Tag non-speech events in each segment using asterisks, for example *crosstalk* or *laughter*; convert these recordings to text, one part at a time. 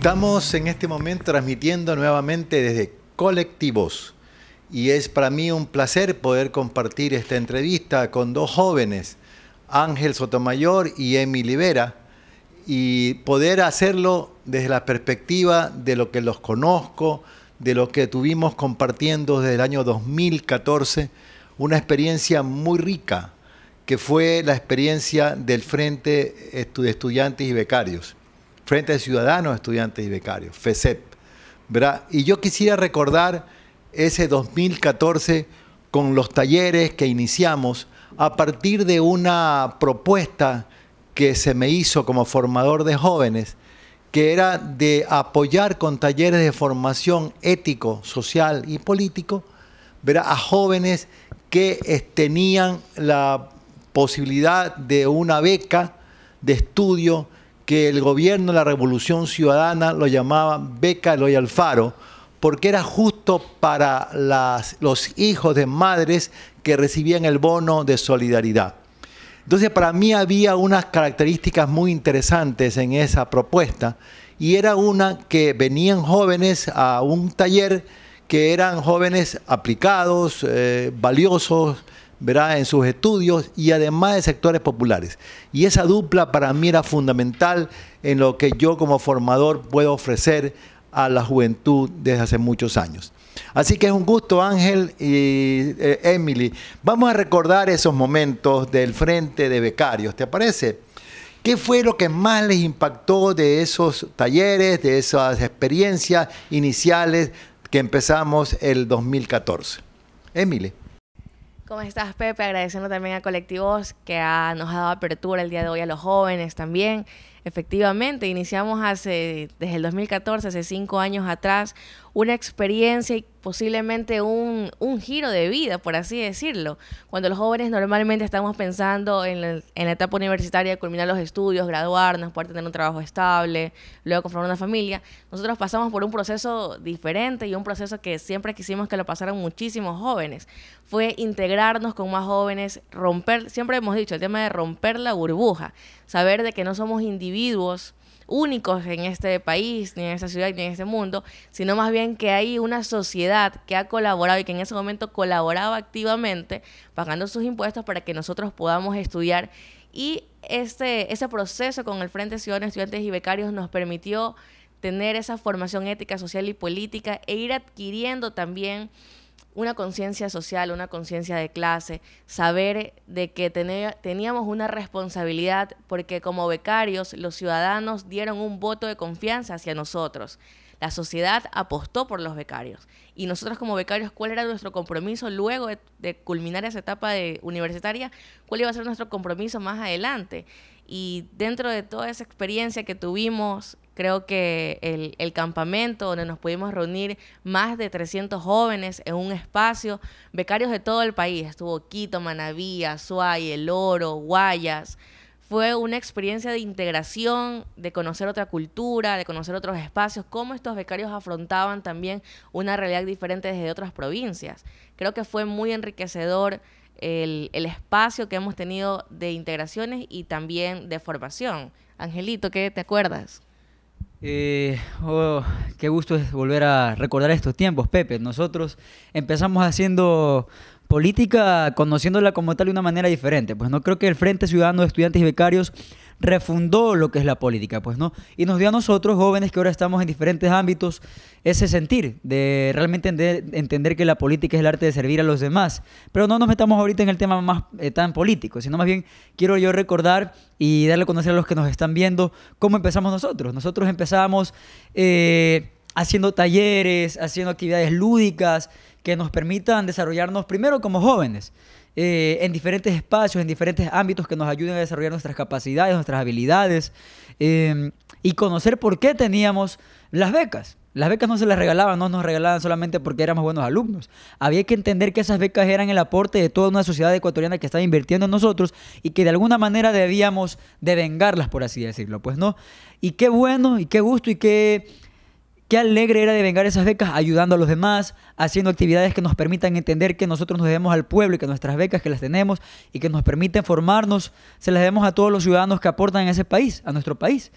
Estamos en este momento transmitiendo nuevamente desde Colectivos y es para mí un placer poder compartir esta entrevista con dos jóvenes, Ángel Sotomayor y Emi Libera, y poder hacerlo desde la perspectiva de lo que los conozco, de lo que tuvimos compartiendo desde el año 2014, una experiencia muy rica, que fue la experiencia del Frente de Estudiantes y Becarios. Frente de Ciudadanos, Estudiantes y Becarios, FECEP. Y yo quisiera recordar ese 2014 con los talleres que iniciamos a partir de una propuesta que se me hizo como formador de jóvenes, que era de apoyar con talleres de formación ético, social y político a jóvenes que tenían la posibilidad de una beca de estudio que el gobierno, de la revolución ciudadana, lo llamaba beca Eloy Alfaro, porque era justo para los hijos de madres que recibían el bono de solidaridad. Entonces, para mí había unas características muy interesantes en esa propuesta, y era una que venían jóvenes a un taller que eran jóvenes aplicados, eh, valiosos, verá en sus estudios y además de sectores populares. Y esa dupla para mí era fundamental en lo que yo como formador puedo ofrecer a la juventud desde hace muchos años. Así que es un gusto Ángel y eh, Emily. Vamos a recordar esos momentos del Frente de Becarios, ¿te parece? ¿Qué fue lo que más les impactó de esos talleres, de esas experiencias iniciales que empezamos el 2014? Emily. ¿Cómo estás, Pepe? Agradeciendo también a Colectivos que nos ha dado apertura el día de hoy a los jóvenes también. Efectivamente, iniciamos hace, desde el 2014, hace cinco años atrás, una experiencia y posiblemente un, giro de vida, por así decirlo. Cuando los jóvenes normalmente estamos pensando en la, en etapa universitaria, culminar los estudios, graduarnos, poder tener un trabajo estable, luego conformar una familia, nosotros pasamos por un proceso diferente y un proceso que siempre quisimos que lo pasaran muchísimos jóvenes. Fue integrarnos con más jóvenes, romper, siempre hemos dicho, el tema de romper la burbuja, saber de que no somos individuos, únicos en este país, ni en esta ciudad, ni en este mundo, sino más bien que hay una sociedad que ha colaborado y que en ese momento colaboraba activamente pagando sus impuestos para que nosotros podamos estudiar. Y este, ese proceso con el Frente Ciudadanos Estudiantes y Becarios nos permitió tener esa formación ética, social y política e ir adquiriendo también una conciencia social, una conciencia de clase, saber de que teníamos una responsabilidad porque como becarios los ciudadanos dieron un voto de confianza hacia nosotros. La sociedad apostó por los becarios y nosotros como becarios, ¿cuál era nuestro compromiso luego de, culminar esa etapa de universitaria? ¿Cuál iba a ser nuestro compromiso más adelante? Y dentro de toda esa experiencia que tuvimos Creo que el, campamento donde nos pudimos reunir más de 300 jóvenes en un espacio, becarios de todo el país, estuvo Quito, Manabí, Suay, El Oro, Guayas, fue una experiencia de integración, de conocer otra cultura, de conocer otros espacios, cómo estos becarios afrontaban también una realidad diferente desde otras provincias. Creo que fue muy enriquecedor el, el espacio que hemos tenido de integraciones y también de formación. Angelito, ¿qué te acuerdas? Eh, oh, qué gusto es volver a recordar estos tiempos, Pepe. Nosotros empezamos haciendo política, conociéndola como tal de una manera diferente. Pues no creo que el Frente Ciudadano de Estudiantes y Becarios refundó lo que es la política, pues, ¿no? Y nos dio a nosotros, jóvenes que ahora estamos en diferentes ámbitos, ese sentir de realmente entender, que la política es el arte de servir a los demás. Pero no nos metamos ahorita en el tema más eh, tan político, sino más bien quiero yo recordar y darle a conocer a los que nos están viendo cómo empezamos nosotros. Nosotros empezamos eh, haciendo talleres, haciendo actividades lúdicas que nos permitan desarrollarnos primero como jóvenes eh, en diferentes espacios, en diferentes ámbitos que nos ayuden a desarrollar nuestras capacidades, nuestras habilidades em, y conocer por qué teníamos las becas. Las becas no se las regalaban, no nos regalaban solamente porque éramos buenos alumnos. Había que entender que esas becas eran el aporte de toda una sociedad ecuatoriana que estaba invirtiendo en nosotros y que de alguna manera debíamos devengarlas, por así decirlo. Pues no. Y qué bueno, y qué gusto, y qué Qué alegre era de vengar esas becas ayudando a los demás, haciendo actividades que nos permitan entender que nosotros nos debemos al pueblo y que nuestras becas que las tenemos y que nos permiten formarnos, se las debemos a todos los ciudadanos que aportan a ese país, a nuestro país.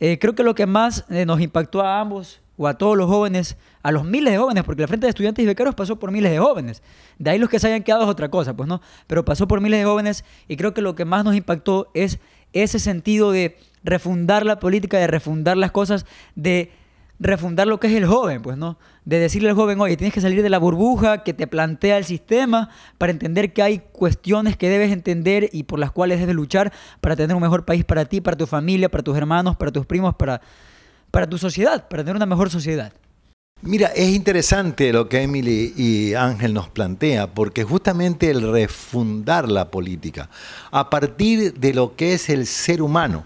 Eh, creo que lo que más eh, nos impactó a ambos o a todos los jóvenes, a los miles de jóvenes, porque la Frente de Estudiantes y Becarios pasó por miles de jóvenes. De ahí los que se hayan quedado es otra cosa, pues no, pero pasó por miles de jóvenes y creo que lo que más nos impactó es ese sentido de refundar la política, de refundar las cosas, de refundar lo que es el joven, pues no, de decirle al joven, oye, tienes que salir de la burbuja que te plantea el sistema para entender que hay cuestiones que debes entender y por las cuales debes luchar para tener un mejor país para ti, para tu familia, para tus hermanos, para tus primos, para, para tu sociedad, para tener una mejor sociedad. Mira, es interesante lo que Emily y Ángel nos plantea, porque justamente el refundar la política a partir de lo que es el ser humano,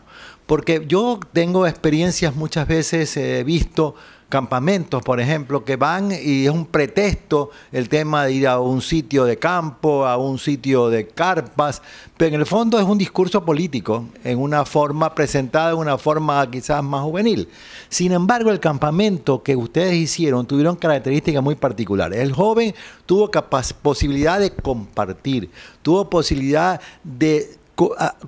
porque yo tengo experiencias muchas veces, eh, he visto campamentos, por ejemplo, que van y es un pretexto el tema de ir a un sitio de campo, a un sitio de carpas, pero en el fondo es un discurso político, en una forma presentada, en una forma quizás más juvenil. Sin embargo, el campamento que ustedes hicieron tuvieron características muy particulares. El joven tuvo posibilidad de compartir, tuvo posibilidad de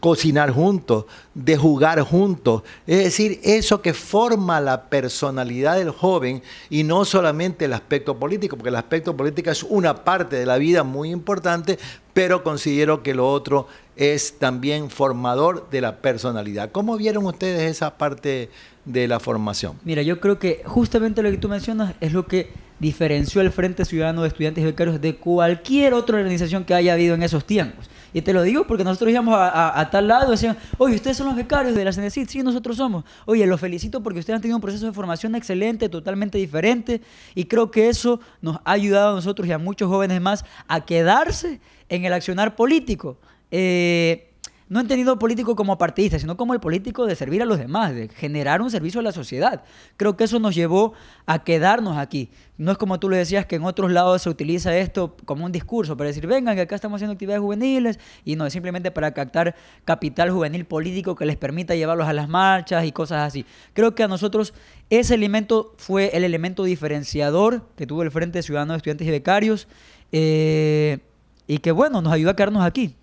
cocinar juntos, de jugar juntos. Es decir, eso que forma la personalidad del joven y no solamente el aspecto político, porque el aspecto político es una parte de la vida muy importante, pero considero que lo otro es también formador de la personalidad. ¿Cómo vieron ustedes esa parte de la formación? Mira, yo creo que justamente lo que tú mencionas es lo que diferenció el Frente Ciudadano de Estudiantes y Becarios de cualquier otra organización que haya habido en esos tiempos. Y te lo digo porque nosotros íbamos a, tal lado y decían, oye, ustedes son los becarios de la CNECIT, sí, nosotros somos. Oye, los felicito porque ustedes han tenido un proceso de formación excelente, totalmente diferente, y creo que eso nos ha ayudado a nosotros y a muchos jóvenes más a quedarse en el accionar político. Eh, no entendido político como partidista, sino como el político de servir a los demás, de generar un servicio a la sociedad. Creo que eso nos llevó a quedarnos aquí. No es como tú le decías, que en otros lados se utiliza esto como un discurso para decir, vengan, que acá estamos haciendo actividades juveniles, y no, es simplemente para captar capital juvenil político que les permita llevarlos a las marchas y cosas así. Creo que a nosotros ese elemento fue el elemento diferenciador que tuvo el Frente Ciudadano de Estudiantes y Becarios, eh, y que bueno, nos ayudó a quedarnos aquí.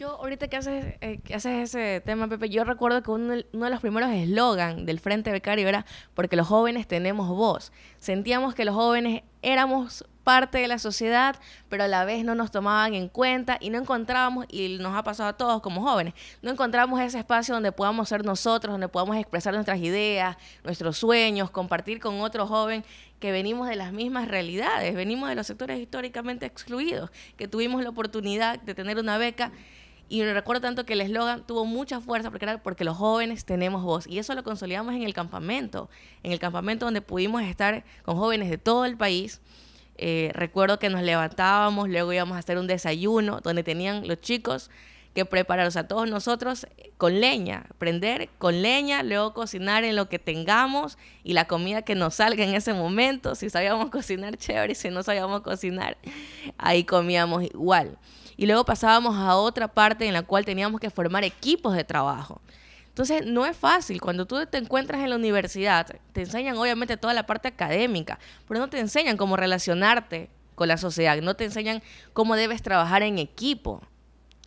Yo, ahorita que haces, eh, que haces ese tema, Pepe, yo recuerdo que uno, de los primeros eslogan del Frente Becario era porque los jóvenes tenemos voz. Sentíamos que los jóvenes éramos parte de la sociedad, pero a la vez no nos tomaban en cuenta y no encontrábamos, y nos ha pasado a todos como jóvenes, no encontramos ese espacio donde podamos ser nosotros, donde podamos expresar nuestras ideas, nuestros sueños, compartir con otro joven que venimos de las mismas realidades, venimos de los sectores históricamente excluidos, que tuvimos la oportunidad de tener una beca y recuerdo tanto que el eslogan tuvo mucha fuerza porque era porque los jóvenes tenemos voz. Y eso lo consolidamos en el campamento, en el campamento donde pudimos estar con jóvenes de todo el país. Eh, recuerdo que nos levantábamos, luego íbamos a hacer un desayuno donde tenían los chicos que prepararos a todos nosotros con leña, prender con leña, luego cocinar en lo que tengamos y la comida que nos salga en ese momento, si sabíamos cocinar chévere, si no sabíamos cocinar, ahí comíamos igual y luego pasábamos a otra parte en la cual teníamos que formar equipos de trabajo. Entonces, no es fácil. Cuando tú te encuentras en la universidad, te enseñan obviamente toda la parte académica, pero no te enseñan cómo relacionarte con la sociedad, no te enseñan cómo debes trabajar en equipo.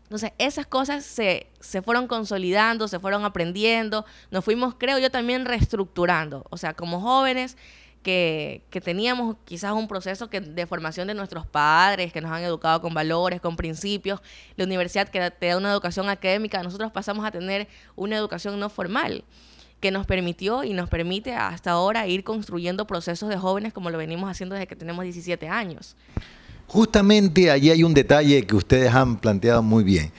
Entonces, esas cosas se, fueron consolidando, se fueron aprendiendo, nos fuimos, creo yo, también reestructurando. O sea, como jóvenes que, teníamos quizás un proceso de formación de nuestros padres, que nos han educado con valores, con principios. La universidad que te da una educación académica, nosotros pasamos a tener una educación no formal que nos permitió y nos permite hasta ahora ir construyendo procesos de jóvenes como lo venimos haciendo desde que tenemos 17 años. Justamente allí hay un detalle que ustedes han planteado muy bien.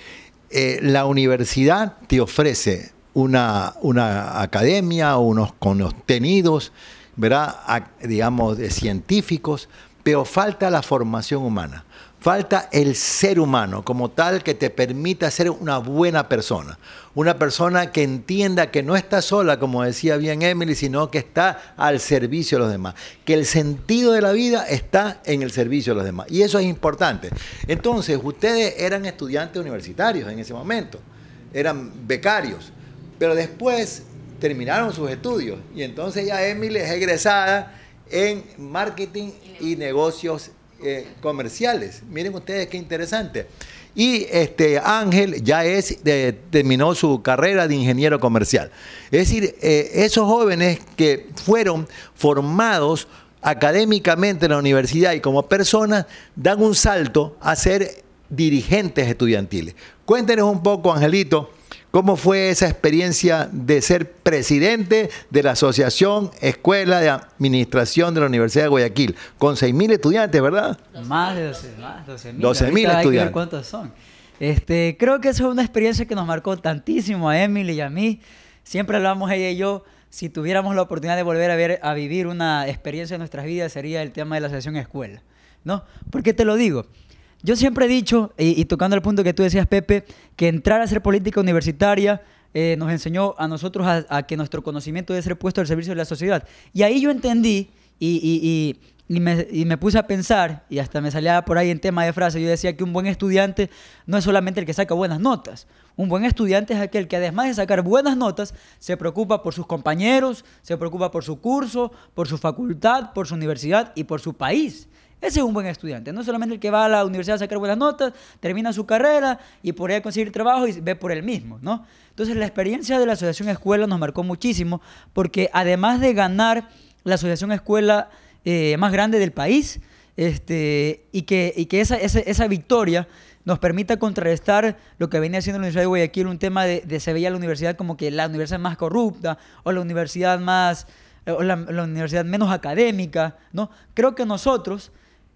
Eh, la universidad te ofrece una, una academia, unos contenidos, verá A, digamos, de científicos, pero falta la formación humana. Falta el ser humano como tal que te permita ser una buena persona. Una persona que entienda que no está sola, como decía bien Emily, sino que está al servicio de los demás. Que el sentido de la vida está en el servicio de los demás. Y eso es importante. Entonces, ustedes eran estudiantes universitarios en ese momento. Eran becarios. Pero después terminaron sus estudios. Y entonces ya Emily es egresada en marketing y negocios eh, comerciales. Miren ustedes qué interesante. Y este Ángel ya es, eh, terminó su carrera de ingeniero comercial. Es decir, eh, esos jóvenes que fueron formados académicamente en la universidad y como personas, dan un salto a ser dirigentes estudiantiles. Cuéntenos un poco, Angelito, ¿Cómo fue esa experiencia de ser presidente de la Asociación Escuela de Administración de la Universidad de Guayaquil? Con 6.000 estudiantes, ¿verdad? Más de 12.000. 12.000 estudiantes. ver ¿Cuántos son? Este, creo que eso es una experiencia que nos marcó tantísimo a Emily y a mí. Siempre hablamos ella y yo. Si tuviéramos la oportunidad de volver a, vivir una experiencia en nuestras vidas, sería el tema de la Asociación Escuela. ¿No? ¿Por qué te lo digo? Yo siempre he dicho, y, tocando el punto que tú decías, Pepe, que entrar a ser política universitaria eh, nos enseñó a nosotros a, que nuestro conocimiento debe ser puesto al servicio de la sociedad. Y ahí yo entendí y, me, y, me, puse a pensar, y hasta me salía por ahí en tema de frase, yo decía que un buen estudiante no es solamente el que saca buenas notas. Un buen estudiante es aquel que además de sacar buenas notas, se preocupa por sus compañeros, se preocupa por su curso, por su facultad, por su universidad y por su país. Ese es un buen estudiante, no solamente el que va a la universidad a sacar buenas notas, termina su carrera y por ahí conseguir trabajo y ve por él mismo, ¿no? Entonces la experiencia de la Asociación Escuela nos marcó muchísimo porque además de ganar la Asociación Escuela eh, más grande del país, este, y que, que esa, victoria nos permita contrarrestar lo que venía haciendo la Universidad de Guayaquil, un tema de, de se veía la universidad como que la universidad más corrupta o la universidad más la universidad menos académica, ¿no? Creo que nosotros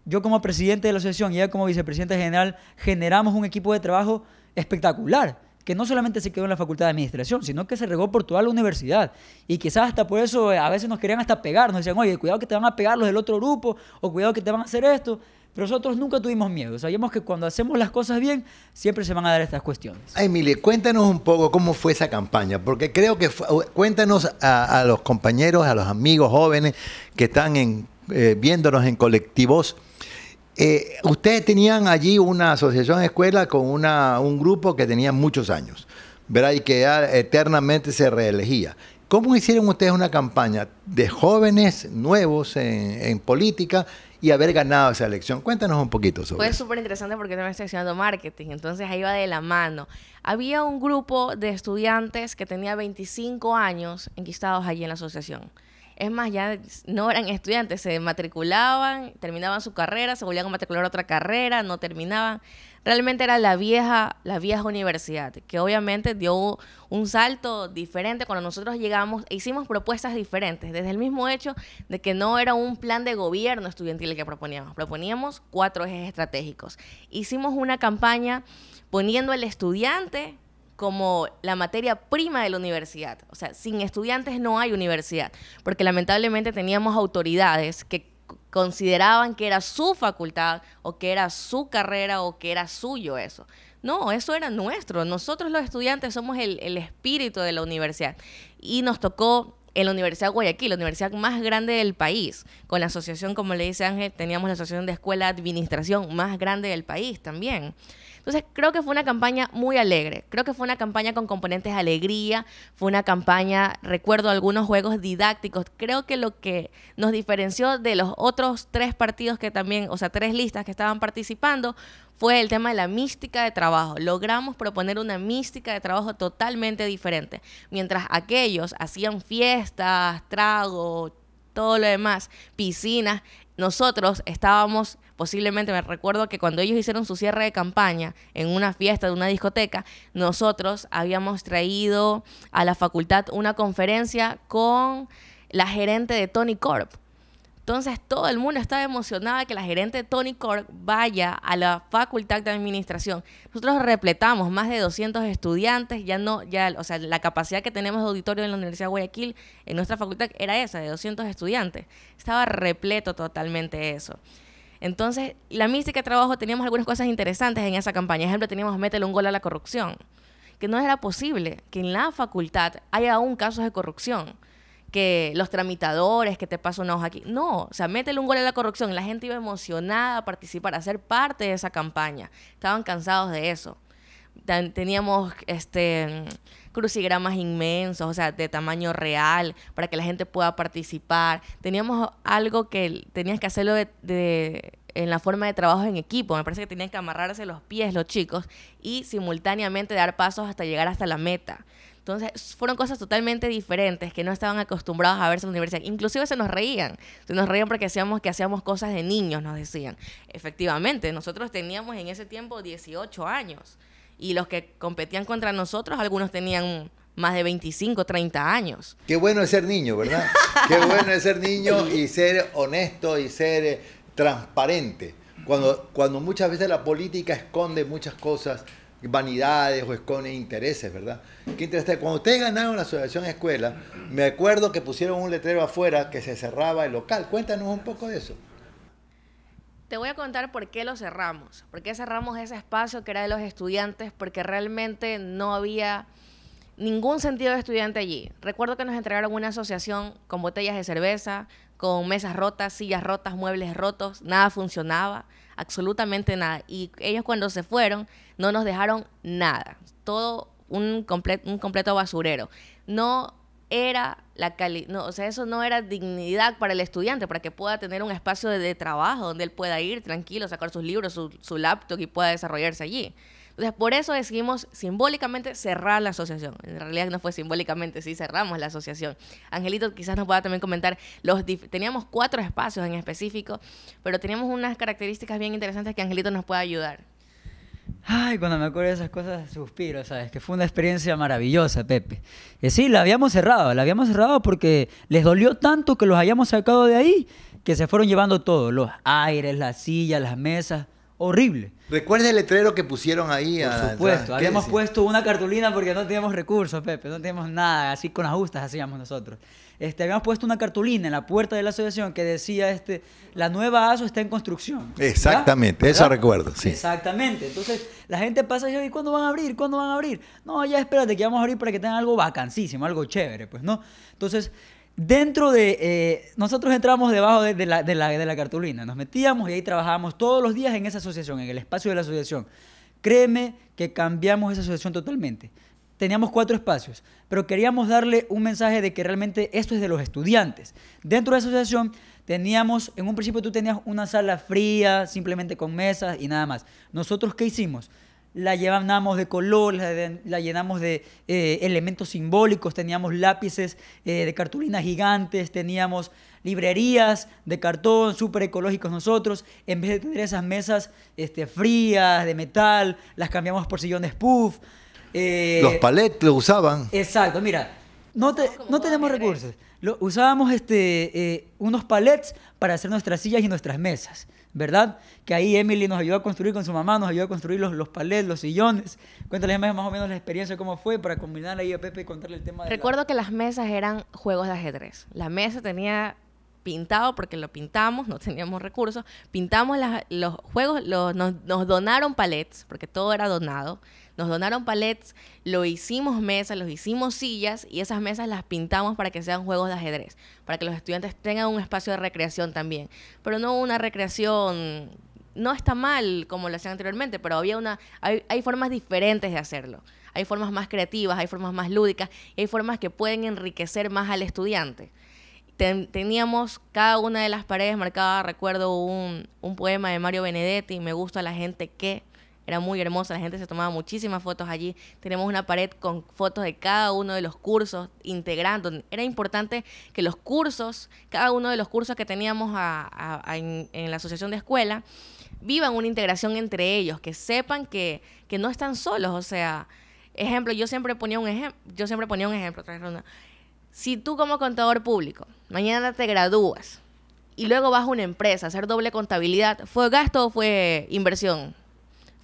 yo como presidente de la asociación y ella como vicepresidente general generamos un equipo de trabajo espectacular que no solamente se quedó en la facultad de administración, sino que se regó por toda la universidad. Y quizás hasta por eso eh, a veces nos querían hasta pegar, nos decían, oye, cuidado que te van a pegar los del otro grupo, o cuidado que te van a hacer esto. Pero nosotros nunca tuvimos miedo. Sabíamos que cuando hacemos las cosas bien, siempre se van a dar estas cuestiones. Emily, cuéntanos un poco cómo fue esa campaña, porque creo que cuéntanos a, los compañeros, a los amigos jóvenes que están eh, viéndonos en colectivos eh, ustedes tenían allí una asociación escuela con una, un grupo que tenía muchos años, ¿verdad? Y que eternamente se reelegía. ¿Cómo hicieron ustedes una campaña de jóvenes nuevos en, política y haber ganado esa elección? Cuéntanos un poquito sobre Fue súper interesante porque también estoy haciendo marketing, entonces ahí va de la mano. Había un grupo de estudiantes que tenía 25 años enquistados allí en la asociación. Es más, ya no eran estudiantes, se matriculaban, terminaban su carrera, se volvían a matricular otra carrera, no terminaban. Realmente era la vieja, la vieja universidad, que obviamente dio un salto diferente cuando nosotros llegamos e hicimos propuestas diferentes, desde el mismo hecho de que no era un plan de gobierno estudiantil que proponíamos, proponíamos cuatro ejes estratégicos. Hicimos una campaña poniendo al estudiante como la materia prima de la universidad. O sea, sin estudiantes no hay universidad, porque lamentablemente teníamos autoridades que consideraban que era su facultad o que era su carrera o que era suyo eso. No, eso era nuestro. Nosotros los estudiantes somos el, espíritu de la universidad. Y nos tocó en la Universidad de Guayaquil, la universidad más grande del país, con la asociación, como le dice Ángel, teníamos la asociación de escuela de administración más grande del país también. Entonces creo que fue una campaña muy alegre, creo que fue una campaña con componentes de alegría, fue una campaña, recuerdo algunos juegos didácticos, creo que lo que nos diferenció de los otros tres partidos que también, o sea, tres listas que estaban participando, fue el tema de la mística de trabajo. Logramos proponer una mística de trabajo totalmente diferente. Mientras aquellos hacían fiestas, tragos, todo lo demás, piscinas, nosotros estábamos, posiblemente me recuerdo que cuando ellos hicieron su cierre de campaña en una fiesta de una discoteca, nosotros habíamos traído a la facultad una conferencia con la gerente de Tony Corp entonces todo el mundo estaba emocionado de que la gerente Tony Cork vaya a la facultad de administración. Nosotros repletamos más de 200 estudiantes, ya no, ya, o sea, la capacidad que tenemos de auditorio en la Universidad de Guayaquil, en nuestra facultad, era esa, de 200 estudiantes. Estaba repleto totalmente eso. Entonces, la mística de trabajo teníamos algunas cosas interesantes en esa campaña. ejemplo, teníamos métele un gol a la corrupción, que no era posible que en la facultad haya aún casos de corrupción que los tramitadores, que te paso una hoja aquí. No, o sea, métele un gol a la corrupción. La gente iba emocionada a participar, a ser parte de esa campaña. Estaban cansados de eso. Teníamos este crucigramas inmensos, o sea, de tamaño real, para que la gente pueda participar. Teníamos algo que tenías que hacerlo de, en la forma de trabajo en equipo. Me parece que tenían que amarrarse los pies los chicos y simultáneamente dar pasos hasta llegar hasta la meta. Entonces, fueron cosas totalmente diferentes que no estaban acostumbrados a verse en la universidad. Inclusive se nos reían, se nos reían porque hacíamos que hacíamos cosas de niños, nos decían. Efectivamente, nosotros teníamos en ese tiempo 18 años y los que competían contra nosotros, algunos tenían más de 25, 30 años. Qué bueno es ser niño, ¿verdad? Qué bueno es ser niño y ser honesto y ser eh, transparente. Cuando, cuando muchas veces la política esconde muchas cosas vanidades o con intereses, ¿verdad? Qué interesante. Cuando ustedes ganaron la asociación escuela, me acuerdo que pusieron un letrero afuera que se cerraba el local. Cuéntanos un poco de eso. Te voy a contar por qué lo cerramos, por qué cerramos ese espacio que era de los estudiantes, porque realmente no había ningún sentido de estudiante allí. Recuerdo que nos entregaron una asociación con botellas de cerveza, con mesas rotas, sillas rotas, muebles rotos, nada funcionaba, absolutamente nada. Y ellos cuando se fueron no nos dejaron nada, todo un, un completo basurero. No era la calidad, no, o sea, eso no era dignidad para el estudiante, para que pueda tener un espacio de, trabajo donde él pueda ir tranquilo, sacar sus libros, su laptop y pueda desarrollarse allí. Entonces, por eso decidimos simbólicamente cerrar la asociación. En realidad no fue simbólicamente, sí cerramos la asociación. Angelito quizás nos pueda también comentar, los teníamos cuatro espacios en específico, pero teníamos unas características bien interesantes que Angelito nos pueda ayudar. Ay, cuando me acuerdo de esas cosas suspiro, ¿sabes? Que fue una experiencia maravillosa, Pepe. Eh, sí, la habíamos cerrado, la habíamos cerrado porque les dolió tanto que los hayamos sacado de ahí, que se fueron llevando todo, los aires, las sillas, las mesas horrible. Recuerda el letrero que pusieron ahí. Por supuesto, habíamos puesto una cartulina porque no teníamos recursos, Pepe, no teníamos nada, así con las hacíamos nosotros. Este, habíamos puesto una cartulina en la puerta de la asociación que decía, este, la nueva ASO está en construcción. Exactamente, eso recuerdo, sí. Exactamente, entonces la gente pasa y dice, cuándo van a abrir? ¿Cuándo van a abrir? No, ya espérate que vamos a abrir para que tengan algo vacancísimo, algo chévere, pues, ¿no? Entonces dentro de... Eh, nosotros entramos debajo de, la, de, la, de, la, cartulina, nos metíamos y ahí trabajábamos todos los días en esa asociación, en el espacio de la asociación. Créeme que cambiamos esa asociación totalmente. Teníamos cuatro espacios, pero queríamos darle un mensaje de que realmente esto es de los estudiantes. Dentro de la asociación teníamos, en un principio tú tenías una sala fría, simplemente con mesas y nada más. Nosotros, ¿qué hicimos? la llenamos de color, la, llenamos de elementos simbólicos, teníamos lápices eh, de cartulina gigantes, teníamos librerías de cartón súper ecológicos nosotros, en vez de tener esas mesas este, frías, de metal, las cambiamos por sillones puff. Eh, los palets lo usaban. Exacto, mira, no, te, no tenemos recursos. usábamos este, eh, unos palets para hacer nuestras sillas y nuestras mesas. ¿verdad? Que ahí Emily nos ayudó a construir con su mamá, nos ayudó a construir los, los palets, los sillones. Cuéntales más, o menos la experiencia, cómo fue, para combinar ahí a Pepe y contarle el tema. De Recuerdo que las mesas eran juegos de ajedrez. La mesa tenía pintado, porque lo pintamos, no teníamos recursos, pintamos los juegos, nos, nos, donaron palets, porque todo era donado, nos donaron palets, lo hicimos mesas, los hicimos sillas y esas mesas las pintamos para que sean juegos de ajedrez, para que los estudiantes tengan un espacio de recreación también, pero no una recreación no está mal como lo hacían anteriormente, pero había una hay, formas diferentes de hacerlo. Hay formas más creativas, hay formas más lúdicas, y hay formas que pueden enriquecer más al estudiante teníamos cada una de las paredes marcada, recuerdo, un, un, poema de Mario Benedetti, Me gusta la gente que, era muy hermosa, la gente se tomaba muchísimas fotos allí. Tenemos una pared con fotos de cada uno de los cursos integrando. Era importante que los cursos, cada uno de los cursos que teníamos en, la asociación de escuela, vivan una integración entre ellos, que sepan que, no están solos. O sea, ejemplo, yo siempre ponía un ejemplo, yo siempre ponía un ejemplo, Si tú como contador público, mañana te gradúas y luego vas a una empresa a hacer doble contabilidad, ¿fue gasto o fue inversión?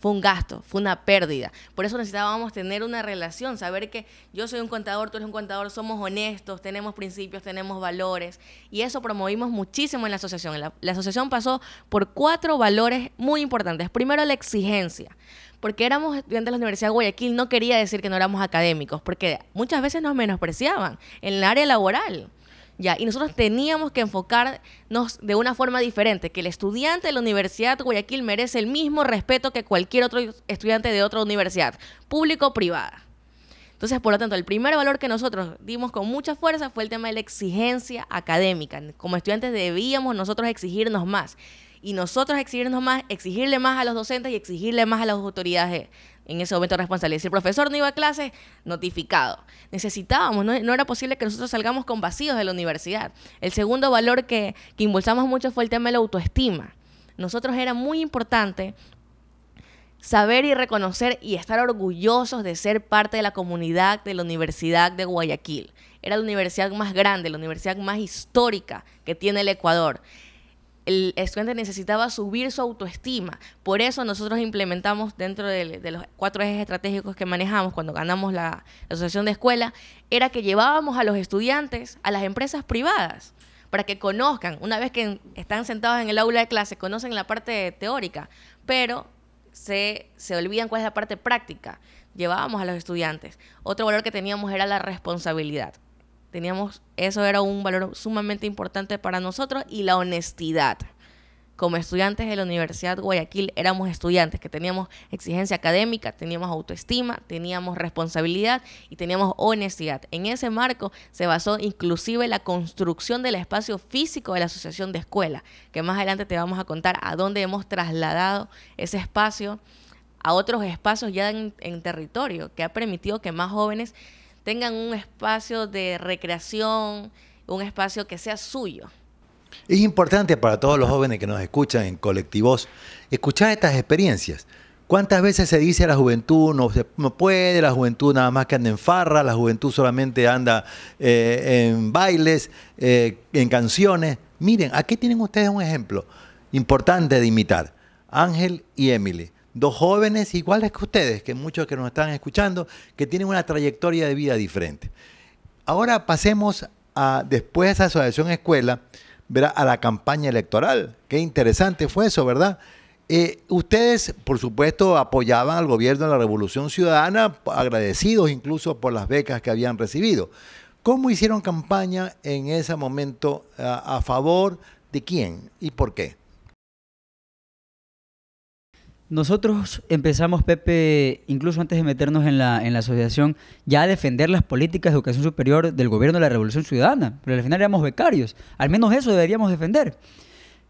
fue un gasto, fue una pérdida. Por eso necesitábamos tener una relación, saber que yo soy un contador, tú eres un contador, somos honestos, tenemos principios, tenemos valores. Y eso promovimos muchísimo en la asociación. La, asociación pasó por cuatro valores muy importantes. Primero, la exigencia porque éramos estudiantes de la Universidad de Guayaquil no quería decir que no éramos académicos, porque muchas veces nos menospreciaban en el área laboral. Y nosotros teníamos que enfocarnos de una forma diferente, que el estudiante de la Universidad de Guayaquil merece el mismo respeto que cualquier otro estudiante de otra universidad, público o privada. Entonces, por lo tanto, el primer valor que nosotros dimos con mucha fuerza fue el tema de la exigencia académica. Como estudiantes debíamos nosotros exigirnos más. Y nosotros exigirnos más, exigirle más a los docentes y exigirle más a las autoridades en ese momento responsabilidad. Si el profesor no iba a clases, notificado. Necesitábamos, no, no, era posible que nosotros salgamos con vacíos de la universidad. El segundo valor que, que impulsamos mucho fue el tema de la autoestima. Nosotros era muy importante saber y reconocer y estar orgullosos de ser parte de la comunidad de la Universidad de Guayaquil. Era la universidad más grande, la universidad más histórica que tiene el Ecuador el estudiante necesitaba subir su autoestima. Por eso nosotros implementamos dentro de, los cuatro ejes estratégicos que manejamos cuando ganamos la, asociación de escuela, era que llevábamos a los estudiantes a las empresas privadas para que conozcan, una vez que están sentados en el aula de clase, conocen la parte teórica, pero se, se olvidan cuál es la parte práctica. Llevábamos a los estudiantes. Otro valor que teníamos era la responsabilidad. Teníamos, eso era un valor sumamente importante para nosotros y la honestidad. Como estudiantes de la Universidad Guayaquil éramos estudiantes que teníamos exigencia académica, teníamos autoestima, teníamos responsabilidad y teníamos honestidad. En ese marco se basó inclusive la construcción del espacio físico de la Asociación de Escuela, que más adelante te vamos a contar a dónde hemos trasladado ese espacio a otros espacios ya en, en territorio, que ha permitido que más jóvenes tengan un espacio de recreación, un espacio que sea suyo. Es importante para todos los jóvenes que nos escuchan en colectivos escuchar estas experiencias. ¿Cuántas veces se dice a la juventud no, se, no puede, la juventud nada más que anda en farra, la juventud solamente anda eh, en bailes, eh, en canciones? Miren, aquí tienen ustedes un ejemplo importante de imitar. Ángel y Emily dos jóvenes iguales que ustedes, que muchos que nos están escuchando, que tienen una trayectoria de vida diferente. Ahora pasemos a, después de esa asociación escuela, a la campaña electoral. Qué interesante fue eso, ¿verdad? Eh, ustedes, por supuesto, apoyaban al gobierno de la Revolución Ciudadana, agradecidos incluso por las becas que habían recibido. ¿Cómo hicieron campaña en ese momento a favor de quién y por qué? Nosotros empezamos, Pepe, incluso antes de meternos en la, asociación, ya a defender las políticas de educación superior del gobierno de la Revolución Ciudadana, pero al final éramos becarios, al menos eso deberíamos defender.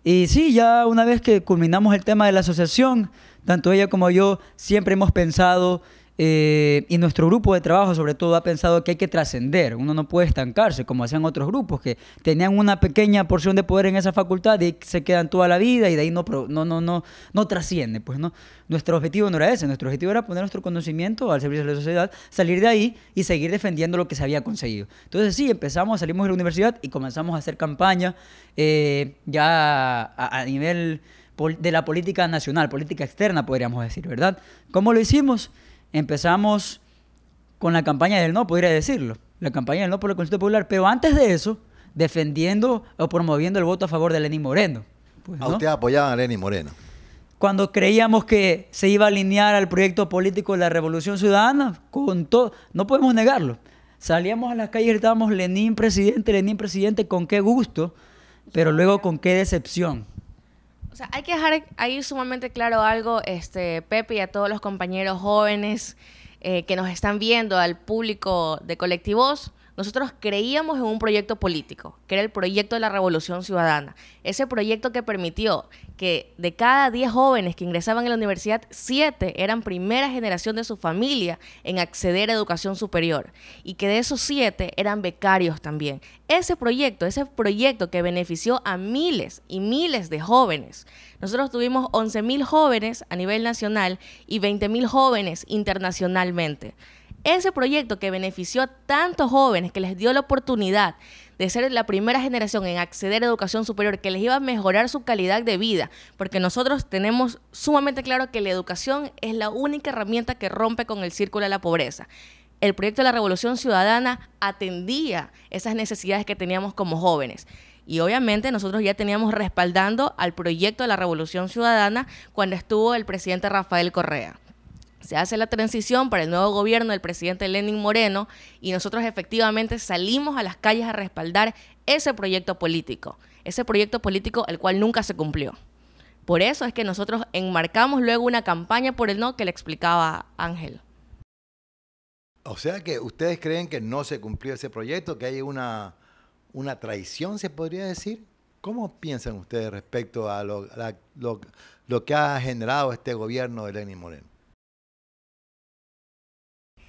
Y sí, ya una vez que culminamos el tema de la asociación, tanto ella como yo siempre hemos pensado eh, y nuestro grupo de trabajo sobre todo ha pensado que hay que trascender, uno no puede estancarse como hacían otros grupos que tenían una pequeña porción de poder en esa facultad y se quedan toda la vida y de ahí no, no, no, no, trasciende. Pues no, nuestro objetivo no era ese, nuestro objetivo era poner nuestro conocimiento al servicio de la sociedad, salir de ahí y seguir defendiendo lo que se había conseguido. Entonces sí, empezamos, salimos de la universidad y comenzamos a hacer campaña eh, ya a nivel de la política nacional, política externa podríamos decir, ¿verdad? ¿Cómo lo hicimos? empezamos con la campaña del no, podría decirlo, la campaña del no por el consulto Popular, pero antes de eso, defendiendo o promoviendo el voto a favor de Lenín Moreno. Pues, ah, usted apoyaba a Lenín Moreno? Cuando creíamos que se iba a alinear al proyecto político de la Revolución Ciudadana, con todo, no podemos negarlo. Salíamos a las calles y gritábamos Lenín presidente, Lenín presidente, con qué gusto, pero luego con qué decepción o sea, hay que dejar ahí sumamente claro algo, este, Pepe, y a todos los compañeros jóvenes eh, que nos están viendo, al público de Colectivos nosotros creíamos en un proyecto político, que era el proyecto de la Revolución Ciudadana. Ese proyecto que permitió que de cada 10 jóvenes que ingresaban a la universidad, 7 eran primera generación de su familia en acceder a educación superior y que de esos 7 eran becarios también. Ese proyecto, ese proyecto que benefició a miles y miles de jóvenes. Nosotros tuvimos 11.000 jóvenes a nivel nacional y 20.000 jóvenes internacionalmente. Ese proyecto que benefició a tantos jóvenes, que les dio la oportunidad de ser la primera generación en acceder a educación superior, que les iba a mejorar su calidad de vida, porque nosotros tenemos sumamente claro que la educación es la única herramienta que rompe con el círculo de la pobreza el proyecto de la Revolución Ciudadana atendía esas necesidades que teníamos como jóvenes. Y obviamente nosotros ya teníamos respaldando al proyecto de la Revolución Ciudadana cuando estuvo el presidente Rafael Correa se hace la transición para el nuevo gobierno del presidente Lenin Moreno y nosotros efectivamente salimos a las calles a respaldar ese proyecto político, ese proyecto político el cual nunca se cumplió. Por eso es que nosotros enmarcamos luego una campaña por el no que le explicaba Ángel. O sea que ustedes creen que no se cumplió ese proyecto, que hay una, una traición, se podría decir. ¿Cómo piensan ustedes respecto a lo, lo que ha generado este gobierno de Lenin Moreno?